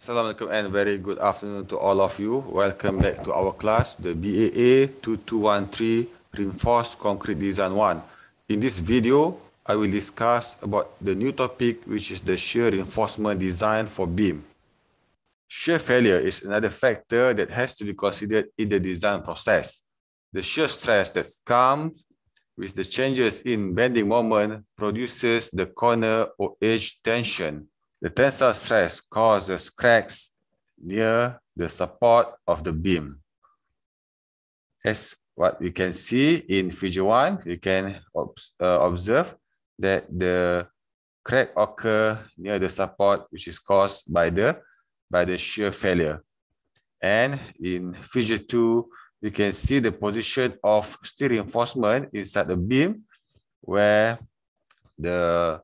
Assalamu alaikum and very good afternoon to all of you. Welcome back to our class, the BAA 2213 Reinforced Concrete Design 1. In this video, I will discuss about the new topic which is the shear reinforcement design for beam. Shear failure is another factor that has to be considered in the design process. The shear stress that comes with the changes in bending moment produces the corner or edge tension the tensile stress causes cracks near the support of the beam. As what we can see in figure one, we can uh, observe that the crack occur near the support, which is caused by the, by the shear failure. And in figure two, you can see the position of steel reinforcement inside the beam where the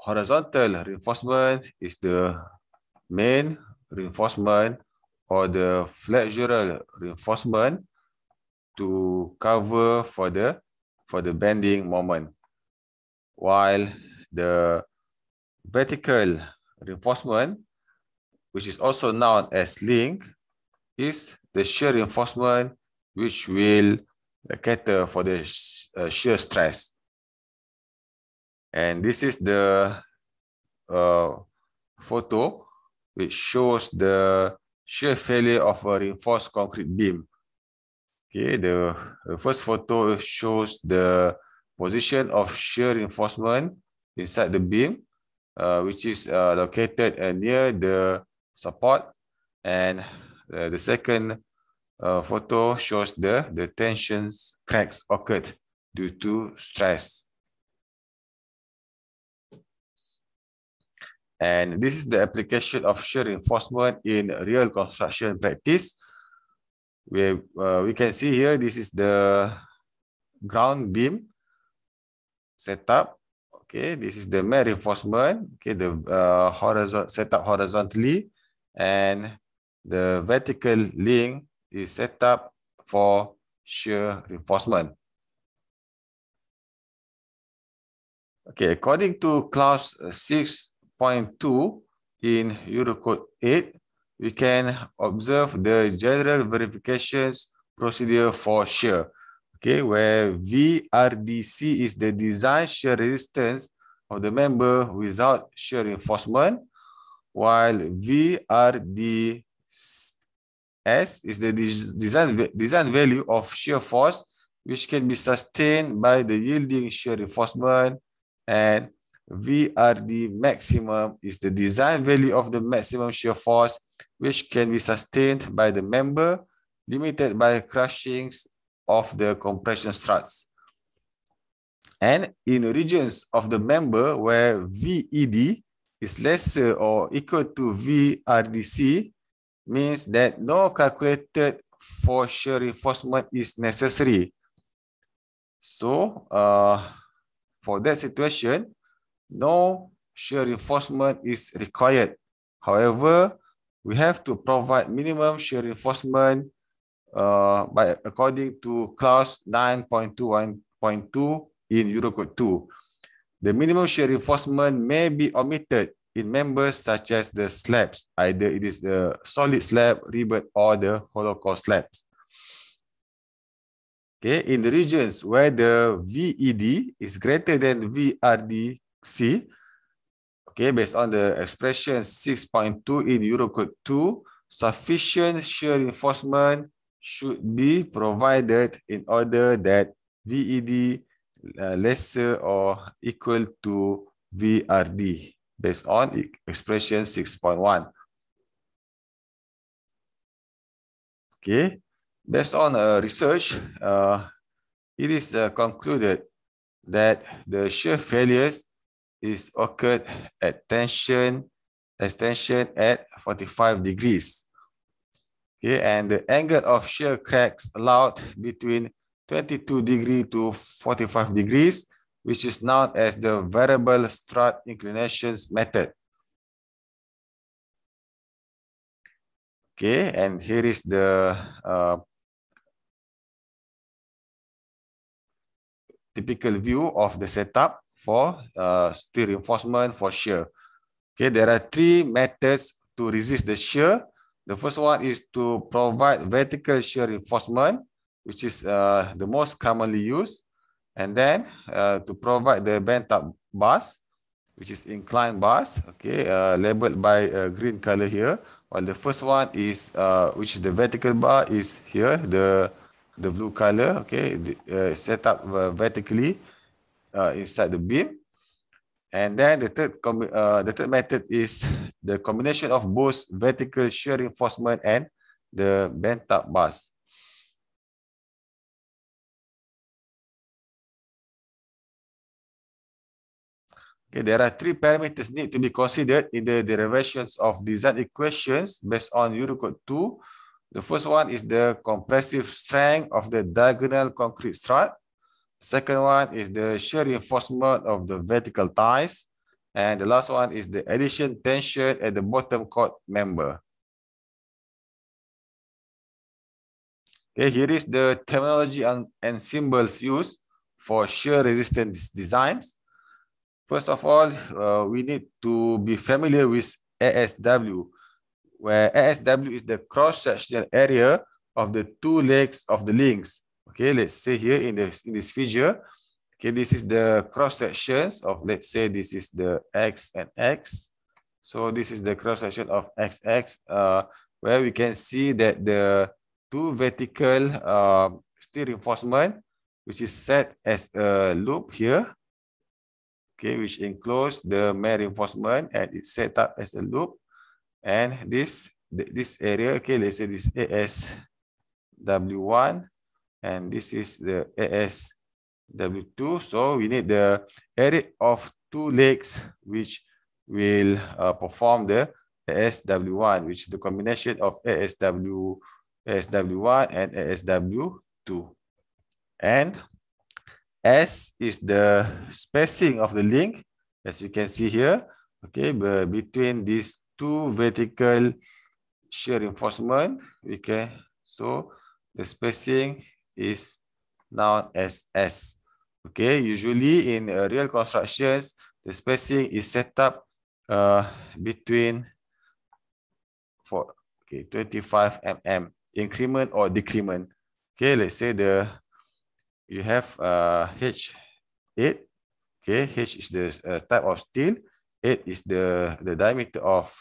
horizontal reinforcement is the main reinforcement or the flexural reinforcement to cover for the for the bending moment while the vertical reinforcement which is also known as link is the shear reinforcement which will cater for the uh, shear stress and this is the uh, photo which shows the shear failure of a reinforced concrete beam. Okay, the, the first photo shows the position of shear reinforcement inside the beam, uh, which is uh, located uh, near the support. And uh, the second uh, photo shows the, the tensions cracks occurred due to stress. And this is the application of shear reinforcement in real construction practice. We, uh, we can see here, this is the ground beam setup. Okay, this is the main reinforcement. Okay, the uh, horizon set up horizontally and the vertical link is set up for shear reinforcement. Okay, according to clause 6 Point two in Eurocode 8, we can observe the general verifications procedure for shear. Okay, where VRDC is the design shear resistance of the member without shear reinforcement, while VRDS is the design, design value of shear force, which can be sustained by the yielding shear reinforcement and VRD maximum is the design value of the maximum shear force which can be sustained by the member limited by crushings of the compression struts. And in regions of the member where VED is lesser or equal to VRDC means that no calculated for shear reinforcement is necessary. So uh, for that situation, no shear reinforcement is required. However, we have to provide minimum shear reinforcement uh, by according to clause 9.21.2 in Eurocode 2. The minimum shear reinforcement may be omitted in members such as the slabs, either it is the solid slab, rivet, or the hollow core slabs. Okay, in the regions where the VED is greater than VRD C. Okay, based on the expression 6.2 in Eurocode 2, sufficient shear reinforcement should be provided in order that VED uh, lesser or equal to VRD based on e-, expression 6.1. Okay, based on uh, research, uh, it is uh, concluded that the shear failures is occurred at tension, extension at 45 degrees. Okay, and the angle of shear cracks allowed between 22 degree to 45 degrees, which is known as the variable strut inclinations method. Okay, and here is the uh, typical view of the setup for uh, steel reinforcement for shear. Okay, there are three methods to resist the shear. The first one is to provide vertical shear reinforcement, which is uh, the most commonly used. And then uh, to provide the bent up bars, which is inclined bars, okay, uh, labeled by uh, green color here. While the first one is, uh, which is the vertical bar is here, the the blue color, okay, the, uh, set up uh, vertically uh, inside the beam. And then the third, uh, the third method is the combination of both vertical shear reinforcement and the bent up bars. Okay, there are three parameters need to be considered in the derivations of design equations based on Eurocode 2. The first one is the compressive strength of the diagonal concrete strut. Second one is the shear reinforcement of the vertical ties. And the last one is the addition tension at the bottom cord member. Okay, here is the terminology and, and symbols used for shear resistance designs. First of all, uh, we need to be familiar with ASW, where ASW is the cross-sectional area of the two legs of the links Okay, let's say here in this in this figure, okay, this is the cross sections of let's say this is the x and x. So this is the cross section of xx, uh, where we can see that the two vertical uh, steel reinforcement, which is set as a loop here, okay, which enclose the main reinforcement and it's set up as a loop, and this this area, okay, let's say this as W one. and this is the ASW2. So we need the area of two legs, which will uh, perform the ASW1, which is the combination of ASW, ASW1 and ASW2. And S is the spacing of the link, as you can see here, okay, between these two vertical shear reinforcement, we can, so the spacing is known as S. Okay, usually in uh, real constructions, the spacing is set up uh, between for okay 25 mm increment or decrement. Okay, let's say the you have uh, H8. Okay, H is the uh, type of steel. 8 is the, the diameter of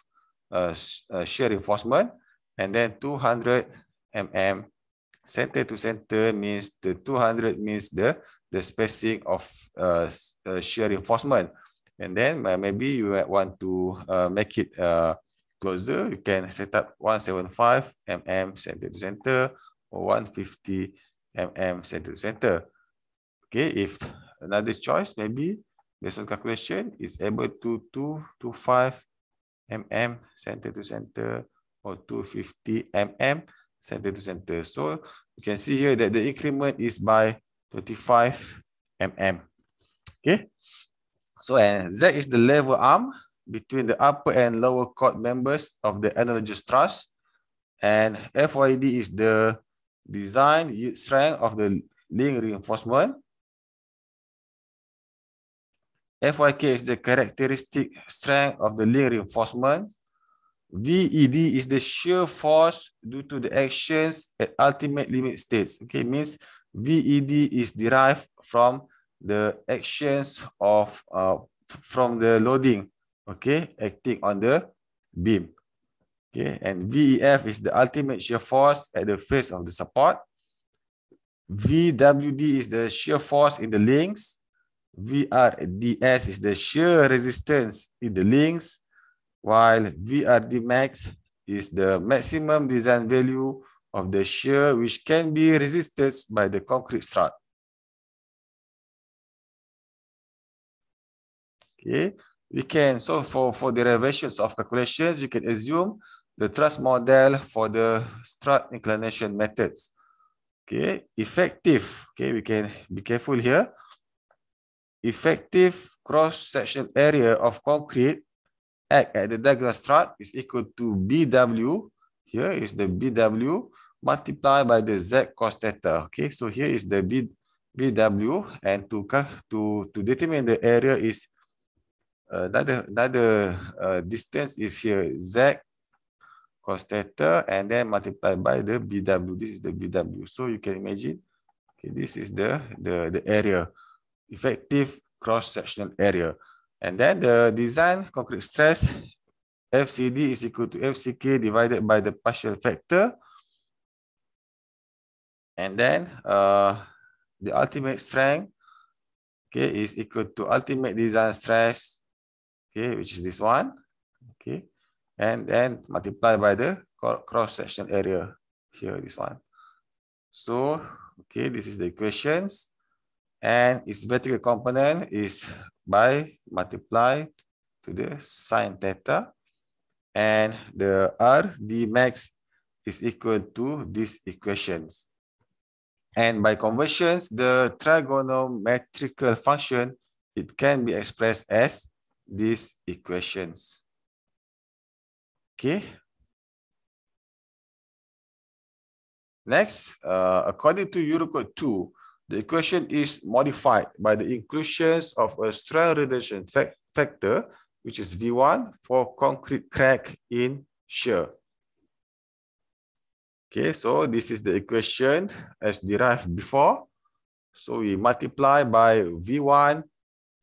uh, uh, shear reinforcement. And then 200 mm center to center means the 200 means the the spacing of uh, uh, shear reinforcement and then uh, maybe you want to uh, make it uh, closer you can set up 175 mm center to center or 150 mm center to center okay if another choice maybe based on calculation is able to 225 mm center to center or 250 mm center to center. So you can see here that the increment is by 25 mm. Okay. So and Z is the level arm between the upper and lower chord members of the analogous truss. And FYD is the design strength of the link reinforcement. FYK is the characteristic strength of the link reinforcement. VED is the shear force due to the actions at ultimate limit states. Okay, means VED is derived from the actions of uh, from the loading, okay, acting on the beam. Okay, and VEF is the ultimate shear force at the face of the support. VWD is the shear force in the links. VRDS is the shear resistance in the links while VRD max is the maximum design value of the shear which can be resisted by the concrete strut. Okay, we can, so for, for derivations of calculations, we can assume the trust model for the strut inclination methods. Okay, effective, okay, we can be careful here. Effective cross-section area of concrete act at the Douglas strut is equal to BW. Here is the BW multiplied by the Z cos theta. Okay, so here is the B, BW and to, to, to determine the area is that uh, another, another uh, distance is here Z cos theta and then multiplied by the BW. This is the BW. So you can imagine, okay, this is the, the, the area, effective cross-sectional area. And then the design concrete stress FCD is equal to FCK divided by the partial factor. And then uh, the ultimate strength okay, is equal to ultimate design stress, okay, which is this one, okay, and then multiply by the cross sectional area here, this one. So, okay, this is the equations, and its vertical component is by multiply to the sine theta and the R D max is equal to these equations. And by conversions, the trigonometrical function, it can be expressed as these equations. Okay. Next, uh, according to Eurocode 2, the equation is modified by the inclusions of a stress reduction factor, which is V1 for concrete crack in shear. Okay, so this is the equation as derived before. So we multiply by V1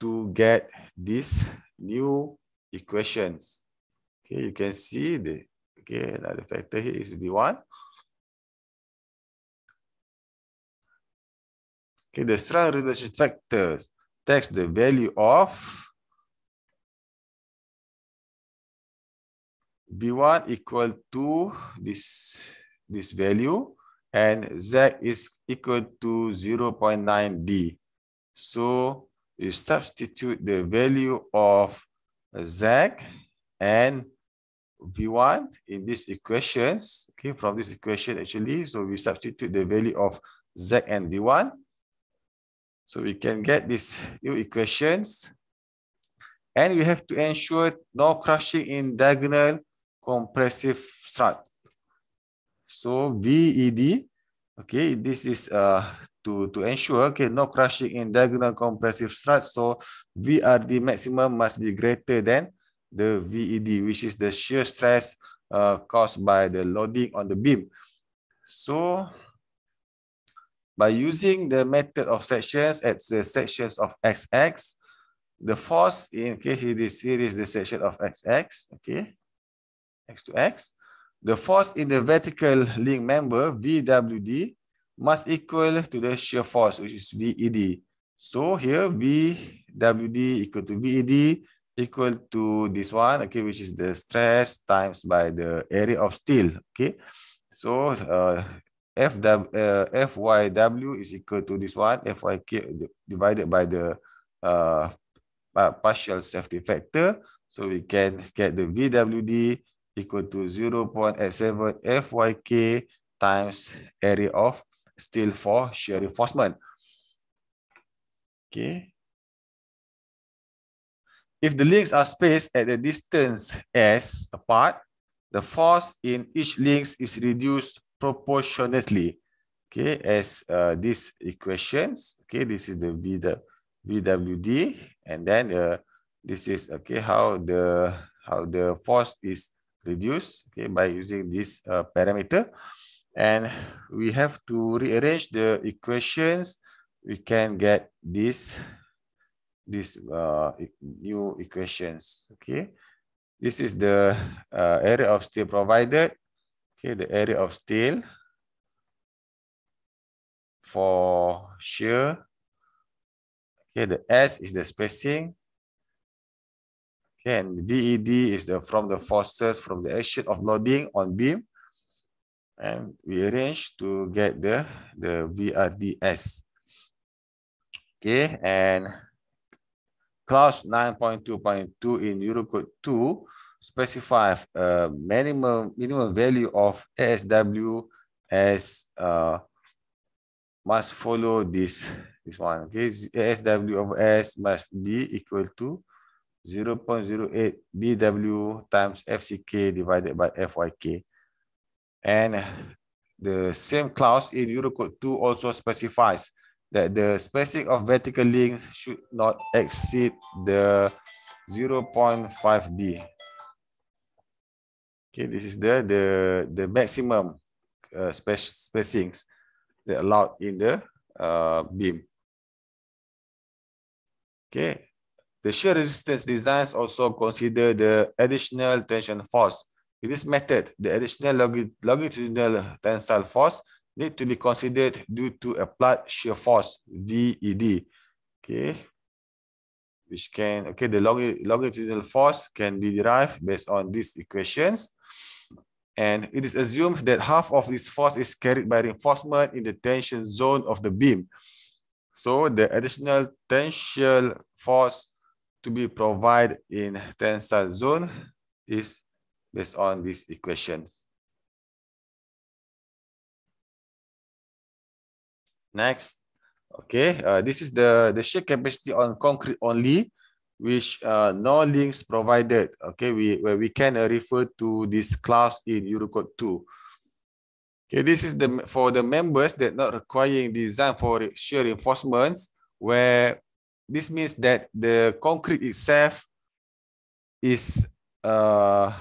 to get this new equations. Okay, you can see the okay, the factor here is V1. Okay, the strong reduction factors takes the value of v one equal to this, this value and Z is equal to 0.9D. So you substitute the value of Z and V1 in these equations, okay, from this equation actually. So we substitute the value of Z and V1 So we can get these new equations. And we have to ensure no crushing in diagonal compressive strut. So VED, okay, this is uh, to, to ensure, okay, no crushing in diagonal compressive strut. So VRD maximum must be greater than the VED, which is the shear stress uh, caused by the loading on the beam. So By using the method of sections at the sections of xx, the force in case okay, this here is the section of xx, okay, x to x, the force in the vertical link member VWD must equal to the shear force which is VED. So here VWD equal to VED equal to this one, okay, which is the stress times by the area of steel, okay. So uh, F, uh, FYW is equal to this one, FYK divided by the uh, partial safety factor. So we can get the VWD equal to 0 0.87 FYK times area of steel for shear reinforcement. Okay. If the links are spaced at a distance S apart, the force in each links is reduced proportionately okay as uh, these equations okay this is the vwd and then uh, this is okay how the how the force is reduced okay by using this uh, parameter and we have to rearrange the equations we can get this this uh, new equations okay this is the uh, area of state provided Okay, the area of steel for shear. Okay, the S is the spacing. Okay, and DED e is the from the forces from the action of loading on beam. And we arrange to get the, the VRDS. Okay, and clause 9.2.2 in Eurocode 2 specify a uh, minimum minimum value of SW as uh, must follow this this one. Okay, SW of S must be equal to 0.08 BW times FCK divided by FYK. And the same clause in Eurocode 2 also specifies that the spacing of vertical links should not exceed the 0.5D. Okay, this is the the the maximum uh, space spacings that allowed in the uh, beam. Okay, the shear resistance designs also consider the additional tension force. In this method, the additional longitudinal tensile force need to be considered due to applied shear force, DED. Okay, which can, okay, the longitudinal force can be derived based on these equations. And it is assumed that half of this force is carried by reinforcement in the tension zone of the beam. So the additional tensile force to be provided in tensile zone is based on these equations. Next, Okay, uh, this is the the shear capacity on concrete only, which uh, no links provided. Okay, we where we can uh, refer to this class in Eurocode two. Okay, this is the for the members that not requiring design for shear reinforcements, where this means that the concrete itself is uh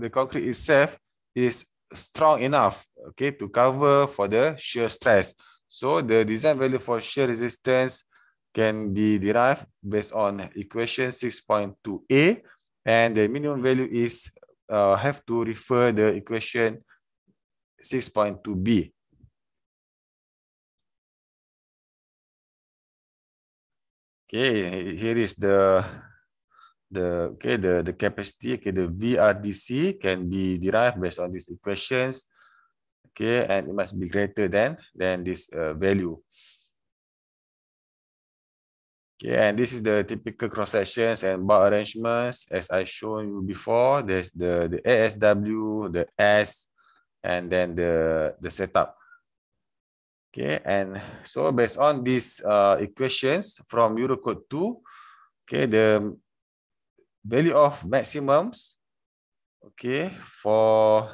the concrete itself is strong enough okay to cover for the shear stress. So the design value for shear resistance can be derived based on equation 6.2a and the minimum value is uh, have to refer the equation 6.2b. Okay, here is the the okay the the capacity okay the VRDC can be derived based on these equations 6.2 okay and it must be greater than than this uh, value okay and this is the typical cross sections and bar arrangements as i shown you before there's the the asw the s and then the the setup okay and so based on these uh, equations from eurocode 2 okay the value of maximums okay for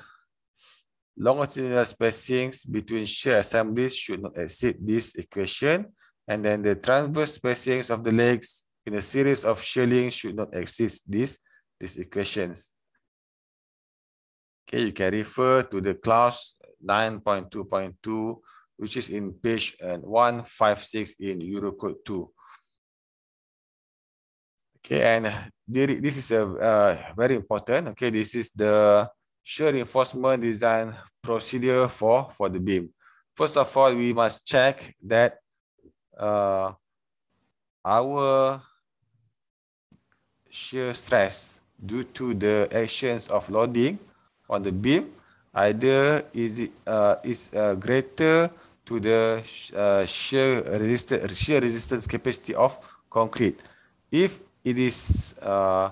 longitudinal spacings between shear assemblies should not exceed this equation. And then the transverse spacings of the legs in a series of shelling should not exceed this, these equations. Okay, you can refer to the clause 9.2.2, which is in page uh, 156 in Eurocode 2. Okay, and uh, this is a uh, very important. Okay, this is the shear reinforcement design procedure for, for the beam. First of all, we must check that uh, our shear stress due to the actions of loading on the beam either is, uh, is uh, greater to the uh, shear, resist- shear resistance capacity of concrete. If it is uh,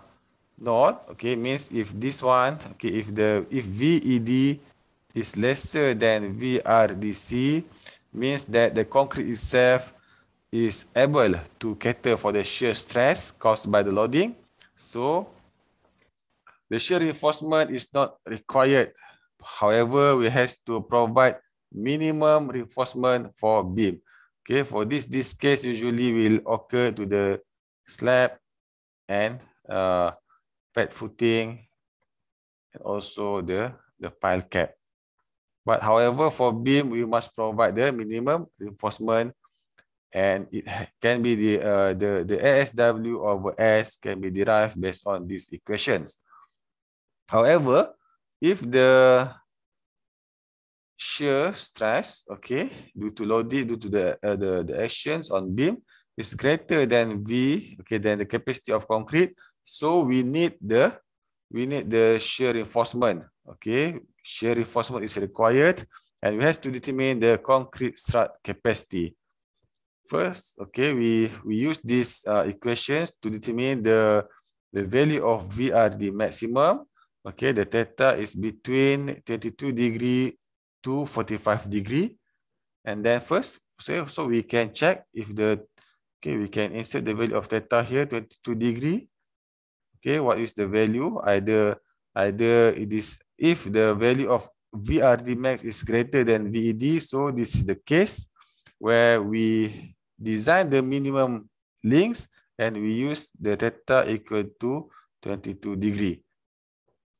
dot okay means if this one okay if the if VED is lesser than VRDC means that the concrete itself is able to cater for the shear stress caused by the loading so the shear reinforcement is not required however we have to provide minimum reinforcement for beam okay for this this case usually will occur to the slab and uh, pad footing, and also the the pile cap. But however, for beam, we must provide the minimum reinforcement, and it ha, can be the uh, the the ASW over S can be derived based on these equations. However, if the shear stress, okay, due to loading due to the uh, the the actions on beam is greater than V, okay, then the capacity of concrete So we need the we need the shear reinforcement. Okay, shear reinforcement is required, and we have to determine the concrete strut capacity. First, okay, we we use these uh, equations to determine the the value of VRD maximum. Okay, the theta is between 22 degree to 45 degree, and then first, so so we can check if the okay we can insert the value of theta here 22 degree Okay, what is the value? Either either it is if the value of VRD max is greater than VED, so this is the case where we design the minimum links and we use the theta equal to 22 degree.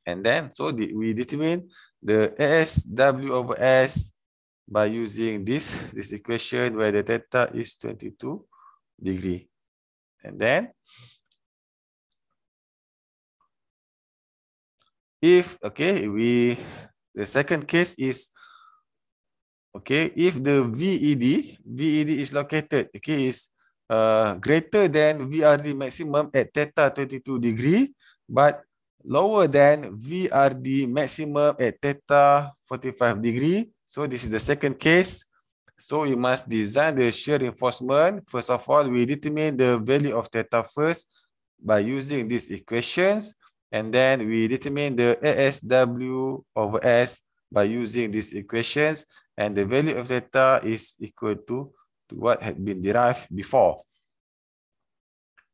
And then, so the, we determine the S W over S by using this, this equation where the theta is 22 degree. And then if okay we the second case is okay if the ved ved is located okay is uh, greater than vrd maximum at theta 22 degree but lower than vrd maximum at theta 45 degree so this is the second case so we must design the shear reinforcement first of all we determine the value of theta first by using these equations And then we determine the ASW over S by using these equations. And the value of theta is equal to, to what had been derived before.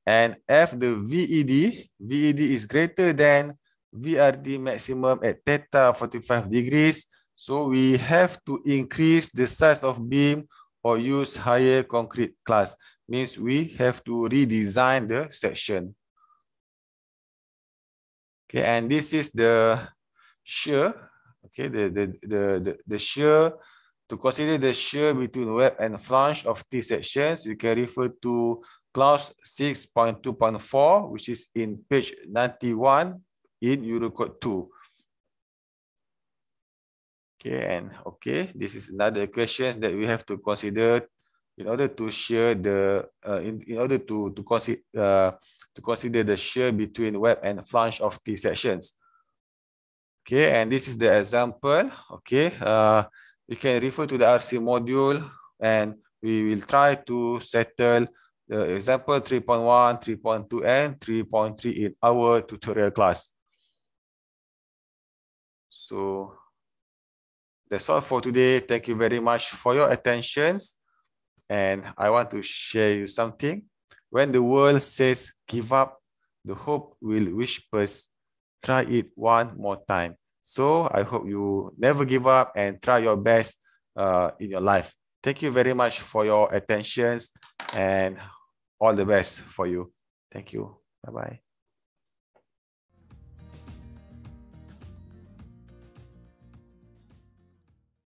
And if the VED, VED is greater than VRD maximum at theta 45 degrees, so we have to increase the size of beam or use higher concrete class. Means we have to redesign the section. Okay, and this is the shear. Okay, the the the the, the shear to consider the shear between web and flange of T sections, we can refer to clause six point two point four, which is in page ninety one in Eurocode two. Okay, and okay, this is another questions that we have to consider in order to shear the uh, in in order to to consider. Uh, to consider the shear between web and flange of T sections. Okay, and this is the example. Okay, uh, you can refer to the RC module and we will try to settle the example 3.1, 3.2, and 3.3 in our tutorial class. So that's all for today. Thank you very much for your attentions. And I want to share you something. When the world says give up, the hope will whisper, try it one more time. So I hope you never give up and try your best uh, in your life. Thank you very much for your attentions and all the best for you. Thank you. Bye-bye.